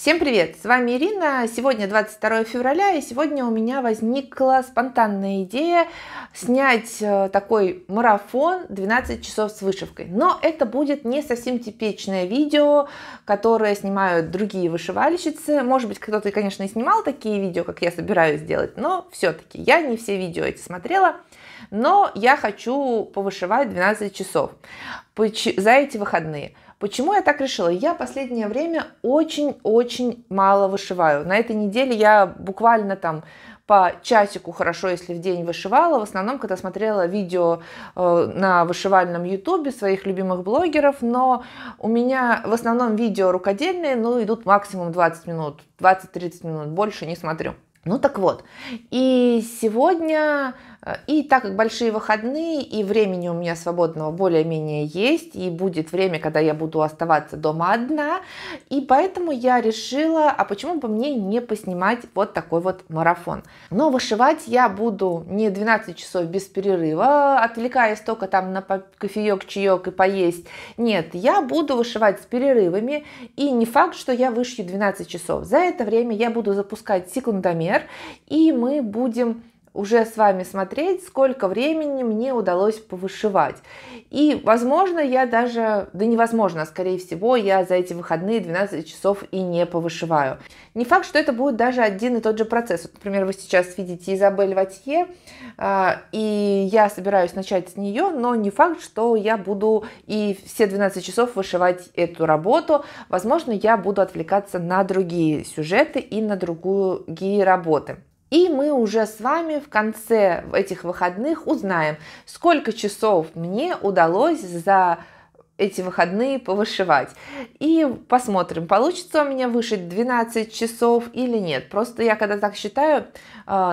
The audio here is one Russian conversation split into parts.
Всем привет! С вами Ирина. Сегодня 22 февраля, и сегодня у меня возникла спонтанная идея снять э, такой марафон 12 часов с вышивкой. Но это будет не совсем типичное видео, которое снимают другие вышивальщицы. Может быть, кто-то, конечно, и снимал такие видео, как я собираюсь сделать. но все-таки я не все видео эти смотрела. Но я хочу повышивать 12 часов за эти выходные. Почему я так решила? Я последнее время очень-очень мало вышиваю. На этой неделе я буквально там по часику хорошо, если в день вышивала. В основном, когда смотрела видео э, на вышивальном ютубе своих любимых блогеров, но у меня в основном видео рукодельные, ну, идут максимум 20 минут, 20-30 минут, больше не смотрю. Ну так вот, и сегодня Э, и так как большие выходные и времени у меня свободного более-менее есть, и будет время, когда я буду оставаться дома одна, и поэтому я решила, а почему бы мне не поснимать вот такой вот марафон. Но вышивать я буду не 12 часов без перерыва, отвлекаясь только там на кофеек, чаек и поесть. Нет, я буду вышивать с перерывами, и не факт, что я вышью 12 часов. За это время я буду запускать секундомер, и мы будем уже с вами смотреть, сколько времени мне удалось повышивать. И, возможно, я даже, да невозможно, скорее всего, я за эти выходные 12 часов и не повышиваю. Не факт, что это будет даже один и тот же процесс. Вот, например, вы сейчас видите Изабель Ватье, а, и я собираюсь начать с нее, но не факт, что я буду и все 12 часов вышивать эту работу. Возможно, я буду отвлекаться на другие сюжеты и на другие работы. И мы уже с вами в конце этих выходных узнаем, сколько часов мне удалось за эти выходные повышивать. И посмотрим, получится у меня вышить 12 часов или нет. Просто я когда так считаю, э,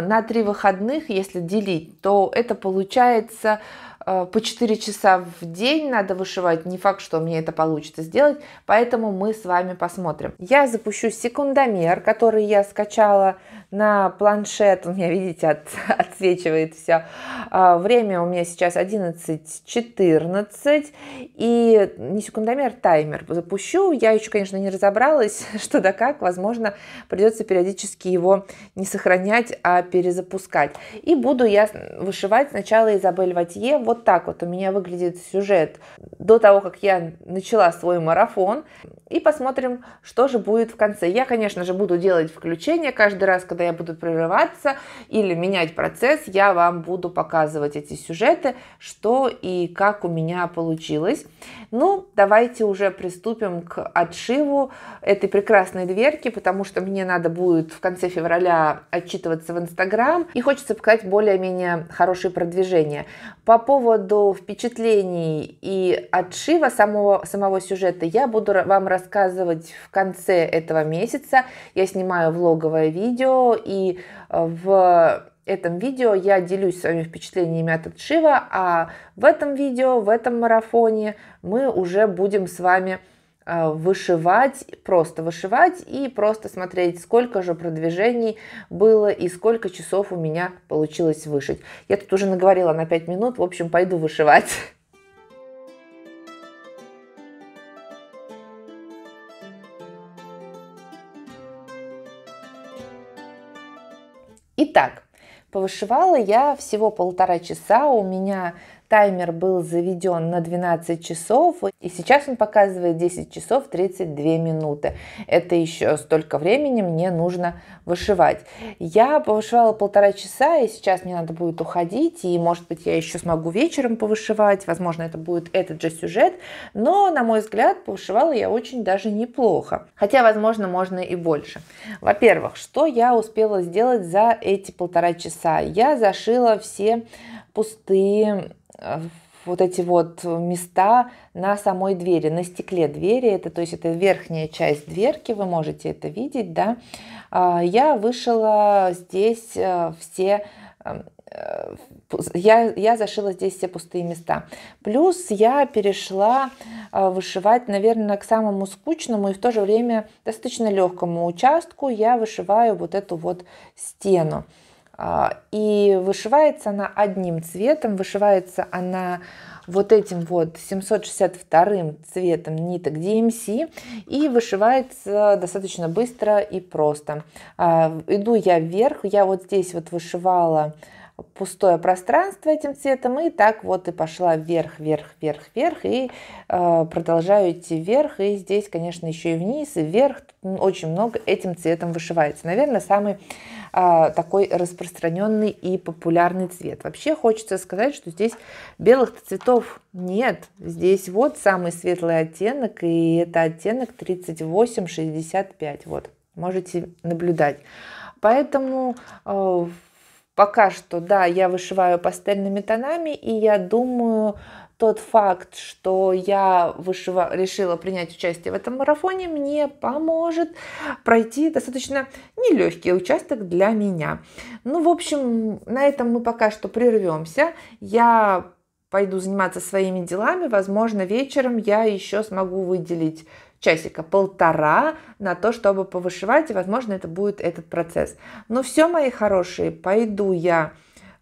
на 3 выходных, если делить, то это получается Э, по 4 часа в день надо вышивать, не факт, что мне это получится сделать, поэтому мы с вами посмотрим. Я запущу секундомер, который я скачала на планшет, у меня, видите, от, отсвечивает все. А, время у меня сейчас 11.14, и не секундомер, таймер запущу. Я еще, конечно, не разобралась, что да как, возможно, придется периодически его не сохранять, а перезапускать. И буду я вышивать сначала Изабель Ватье, вот вот так вот у меня выглядит сюжет до того, как я начала свой марафон и посмотрим, что же будет в конце. Я, конечно же, буду делать включение каждый раз, когда я буду прерываться или менять процесс, я вам буду показывать эти сюжеты, что и как у меня получилось. Ну, давайте уже приступим к отшиву этой прекрасной дверки, потому что мне надо будет в конце февраля отчитываться в Инстаграм, и хочется показать более-менее хорошее продвижение По поводу впечатлений и отшива самого, самого сюжета я буду вам рассказывать рассказывать в конце этого месяца. Я снимаю влоговое видео, и э, в этом видео я делюсь своими впечатлениями от отшива, а в этом видео, в этом марафоне мы уже будем с вами э, вышивать, просто вышивать и просто смотреть, сколько же продвижений было и сколько часов у меня получилось вышить. Я тут уже наговорила на 5 минут, в общем, пойду вышивать. Итак, повышивала я всего полтора часа, у меня Таймер был заведен на 12 часов, и сейчас он показывает 10 часов 32 минуты. Это еще столько времени мне нужно вышивать. Я повышивала полтора часа, и сейчас мне надо будет уходить, и, может быть, я еще смогу вечером повышивать, возможно, это будет этот же сюжет, но, на мой взгляд, повышивала я очень даже неплохо. Хотя, возможно, можно и больше. Во-первых, что я успела сделать за эти полтора часа? Я зашила все пустые Э, вот эти вот места на самой двери, на стекле двери, это то есть это верхняя часть дверки, вы можете это видеть, да. А, я вышила здесь э, все эм, э, я, я зашила здесь все пустые места. Плюс я перешла вышивать, наверное, к самому скучному и в то же время достаточно легкому участку. Я вышиваю вот эту вот стену. А, и вышивается она одним цветом, вышивается она вот этим вот 762 цветом ниток DMC эм и вышивается достаточно быстро и просто. А, иду я вверх, я вот здесь вот вышивала пустое пространство этим цветом, и так вот и пошла вверх, вверх, вверх, вверх, и э, продолжаю идти вверх, и здесь, конечно, еще и вниз, и вверх, очень много этим цветом вышивается. Наверное, самый э, такой распространенный и популярный цвет. Вообще хочется сказать, что здесь белых цветов нет, здесь вот самый светлый оттенок, и это оттенок 3865, вот, можете наблюдать. Поэтому э, Пока что, да, я вышиваю пастельными тонами, и я думаю, тот факт, что я вышива... решила принять участие в этом марафоне, мне поможет пройти достаточно нелегкий участок для меня. Ну, в общем, на этом мы пока что прервемся. Я пойду заниматься своими делами. Возможно, вечером я еще смогу выделить часика, полтора на то, чтобы повышивать, и, возможно, это будет этот процесс. Ну все, мои хорошие, пойду я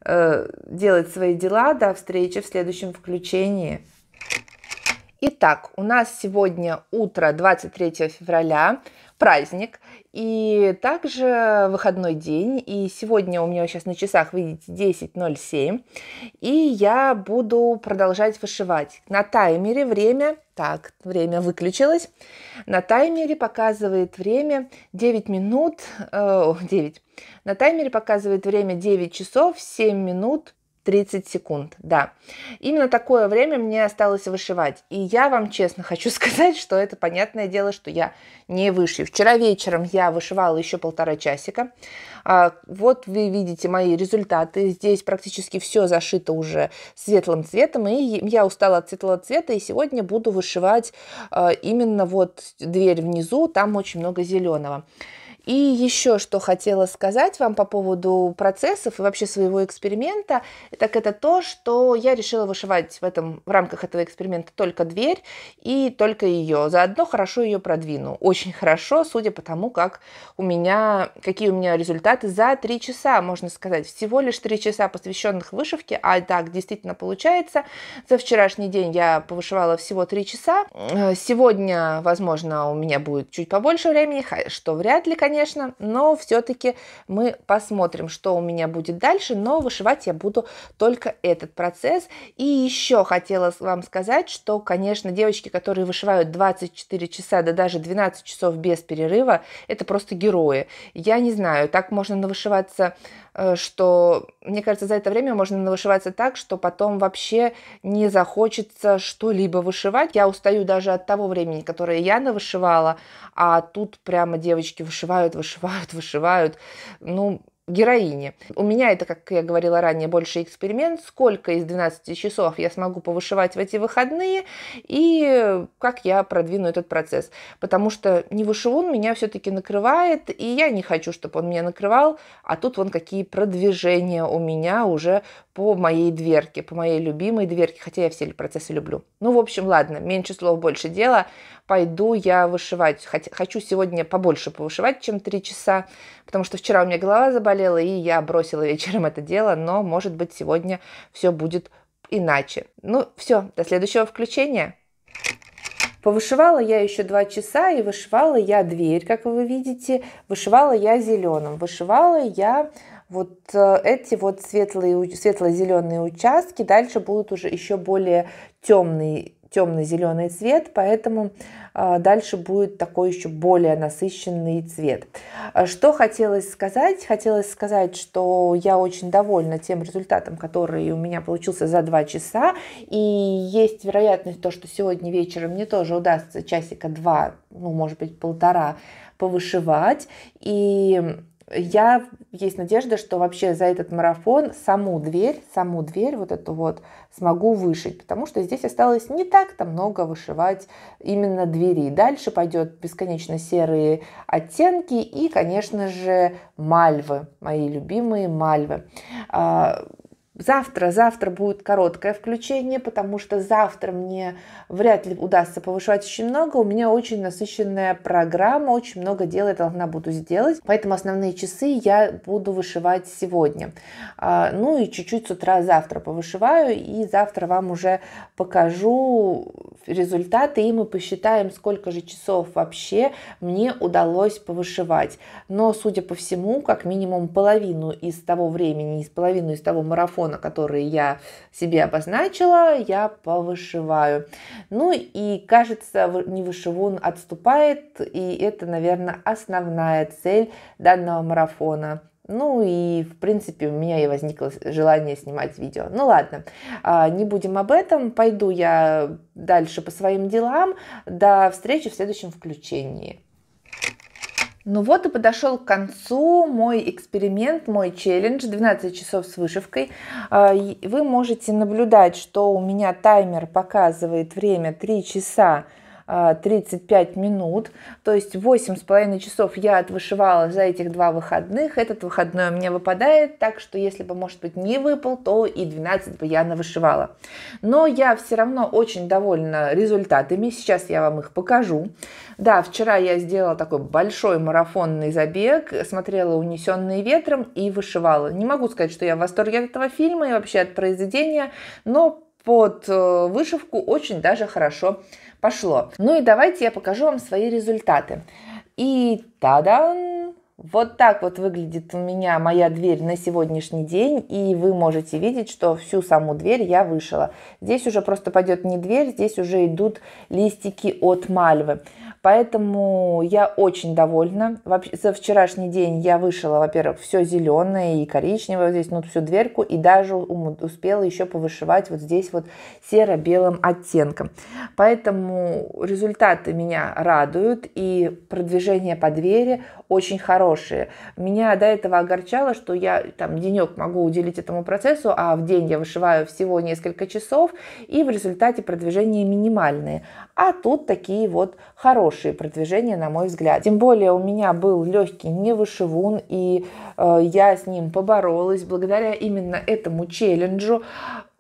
э, делать свои дела. До встречи в следующем включении. Итак, у нас сегодня утро 23 февраля, праздник, и также выходной день. И сегодня у меня сейчас на часах, видите, 10.07, и я буду продолжать вышивать. На таймере время, так, время выключилось, на таймере показывает время 9 минут, э, 9, на таймере показывает время 9 часов 7 минут 30 секунд, да. Именно такое время мне осталось вышивать. И я вам честно хочу сказать, что это понятное дело, что я не вышью. Вчера вечером я вышивала еще полтора часика. А, вот вы видите мои результаты. Здесь практически все зашито уже светлым цветом. И я устала от светлого цвета. И сегодня буду вышивать а, именно вот дверь внизу. Там очень много зеленого. И еще что хотела сказать вам по поводу процессов и вообще своего эксперимента, так это то, что я решила вышивать в, этом, в рамках этого эксперимента только дверь и только ее. Заодно хорошо ее продвину. Очень хорошо, судя по тому, как у меня, какие у меня результаты за три часа, можно сказать. Всего лишь три часа, посвященных вышивке, а так действительно получается. За вчерашний день я повышивала всего три часа. Э, сегодня, возможно, у меня будет чуть побольше времени, что вряд ли, конечно, конечно, но все-таки мы посмотрим, что у меня будет дальше, но вышивать я буду только этот процесс. И еще хотела вам сказать, что, конечно, девочки, которые вышивают 24 часа, да даже 12 часов без перерыва, это просто герои. Я не знаю, так можно навышиваться Э, что, мне кажется, за это время можно навышиваться так, что потом вообще не захочется что-либо вышивать. Я устаю даже от того времени, которое я навышивала, а тут прямо девочки вышивают, вышивают, вышивают. Ну, героине. У меня это, как я говорила ранее, больше эксперимент, сколько из 12 часов я смогу повышивать в эти выходные и как я продвину этот процесс. Потому что не невышивун меня все-таки накрывает, и я не хочу, чтобы он меня накрывал, а тут вон какие продвижения у меня уже по моей дверке, по моей любимой дверке, хотя я все процессы люблю. Ну, в общем, ладно, меньше слов, больше дела. Пойду я вышивать. Хочу сегодня побольше повышивать, чем 3 часа, потому что вчера у меня голова заболела, заболела, и я бросила вечером это дело, но, может быть, сегодня все будет иначе. Ну, все, до следующего включения. Повышивала я еще два часа, и вышивала я дверь, как вы видите, вышивала я зеленым, вышивала я вот э, эти вот светлые, светло-зеленые участки, дальше будут уже еще более темные темно-зеленый цвет, поэтому а, дальше будет такой еще более насыщенный цвет. А что хотелось сказать? Хотелось сказать, что я очень довольна тем результатом, который у меня получился за 2 часа, и есть вероятность то, что сегодня вечером мне тоже удастся часика 2, ну, может быть, полтора повышивать, и я есть надежда, что вообще за этот марафон саму дверь, саму дверь вот эту вот смогу вышить, потому что здесь осталось не так-то много вышивать именно двери. Дальше пойдет бесконечно серые оттенки и, конечно же, мальвы, мои любимые мальвы. А, Завтра, завтра будет короткое включение, потому что завтра мне вряд ли удастся повышать очень много. У меня очень насыщенная программа, очень много дел я должна буду сделать. Поэтому основные часы я буду вышивать сегодня. А, ну и чуть-чуть с утра завтра повышиваю, и завтра вам уже покажу результаты, и мы посчитаем, сколько же часов вообще мне удалось повышивать. Но, судя по всему, как минимум половину из того времени, из половину из того марафона, марафона, который я себе обозначила, я повышиваю. Ну и, кажется, невышивун отступает, и это, наверное, основная цель данного марафона. Ну и, в принципе, у меня и возникло желание снимать видео. Ну ладно, а, не будем об этом. Пойду я дальше по своим делам. До встречи в следующем включении. Ну вот и подошел к концу мой эксперимент, мой челлендж 12 часов с вышивкой. А, вы можете наблюдать, что у меня таймер показывает время 3 часа 35 э, минут, то есть 8 с половиной часов я отвышивала за этих два выходных, этот выходной у меня выпадает, так что если бы, может быть, не выпал, то и 12 бы я навышивала. Но я все равно очень довольна результатами, сейчас я вам их покажу. Да, вчера я сделала такой большой марафонный забег, смотрела «Унесенные ветром» и вышивала. Не могу сказать, что я в восторге от этого фильма и вообще от произведения, но под э, вышивку очень даже хорошо пошло. Ну и давайте я покажу вам свои результаты. И тадан! Вот так вот выглядит у меня моя дверь на сегодняшний день, и вы можете видеть, что всю саму дверь я вышила. Здесь уже просто пойдет не дверь, здесь уже идут листики от мальвы. Поэтому я очень довольна. Вообще, за вчерашний день я вышила, во-первых, все зеленое и коричневое вот здесь, ну, всю дверку, и даже успела еще повышивать вот здесь вот серо-белым оттенком. Поэтому результаты меня радуют, и продвижение по двери очень хорошие. Меня до этого огорчало, что я там денек могу уделить этому процессу, а в день я вышиваю всего несколько часов, и в результате продвижения минимальные. А тут такие вот хорошие продвижения, на мой взгляд. Тем более у меня был легкий невышивун, и э, я с ним поборолась благодаря именно этому челленджу.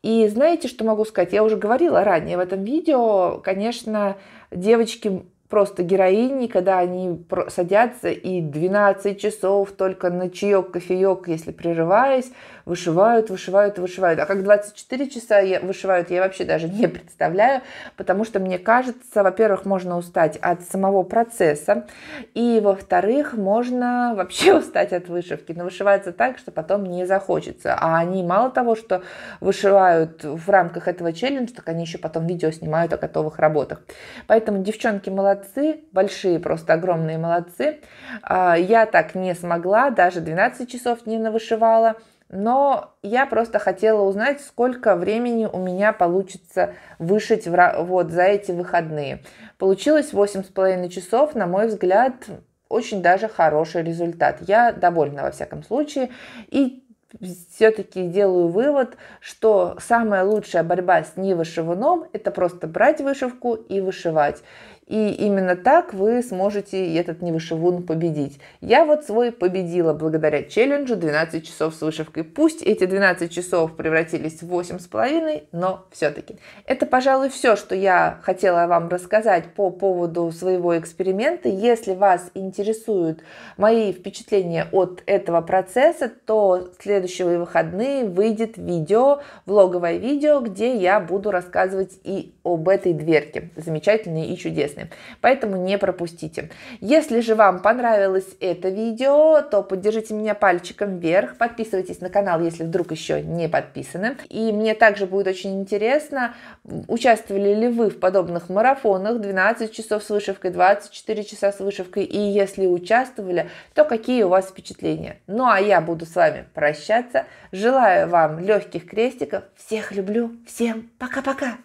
И знаете, что могу сказать? Я уже говорила ранее в этом видео, конечно, девочки просто героини, когда они садятся и 12 часов только на чаек, кофеек, если прерываясь, вышивают, вышивают, вышивают. А как 24 часа я, вышивают, я вообще даже не представляю, потому что мне кажется, во-первых, можно устать от самого процесса, и во-вторых, можно вообще устать от вышивки. Но вышивается так, что потом не захочется. А они мало того, что вышивают в рамках этого челленджа, так они еще потом видео снимают о готовых работах. Поэтому девчонки молодцы, большие, просто огромные молодцы. А, я так не смогла, даже 12 часов не навышивала но я просто хотела узнать, сколько времени у меня получится вышить в, вот за эти выходные. Получилось восемь с половиной часов, на мой взгляд, очень даже хороший результат. Я довольна во всяком случае. И все-таки делаю вывод, что самая лучшая борьба с невышиваном – это просто брать вышивку и вышивать. И именно так вы сможете этот невышивун победить. Я вот свой победила благодаря челленджу 12 часов с вышивкой. Пусть эти 12 часов превратились в 8 с половиной, но все-таки. Это, пожалуй, все, что я хотела вам рассказать по поводу своего эксперимента. Если вас интересуют мои впечатления от этого процесса, то в следующие выходные выйдет видео, влоговое видео, где я буду рассказывать и об этой дверке. Замечательной и чудесной интересны. Поэтому не пропустите. Если же вам понравилось это видео, то поддержите меня пальчиком вверх, подписывайтесь на канал, если вдруг еще не подписаны. И мне также будет очень интересно, участвовали ли вы в подобных марафонах 12 часов с вышивкой, 24 часа с вышивкой, и если участвовали, то какие у вас впечатления. Ну а я буду с вами прощаться. Желаю вам легких крестиков. Всех люблю. Всем пока-пока.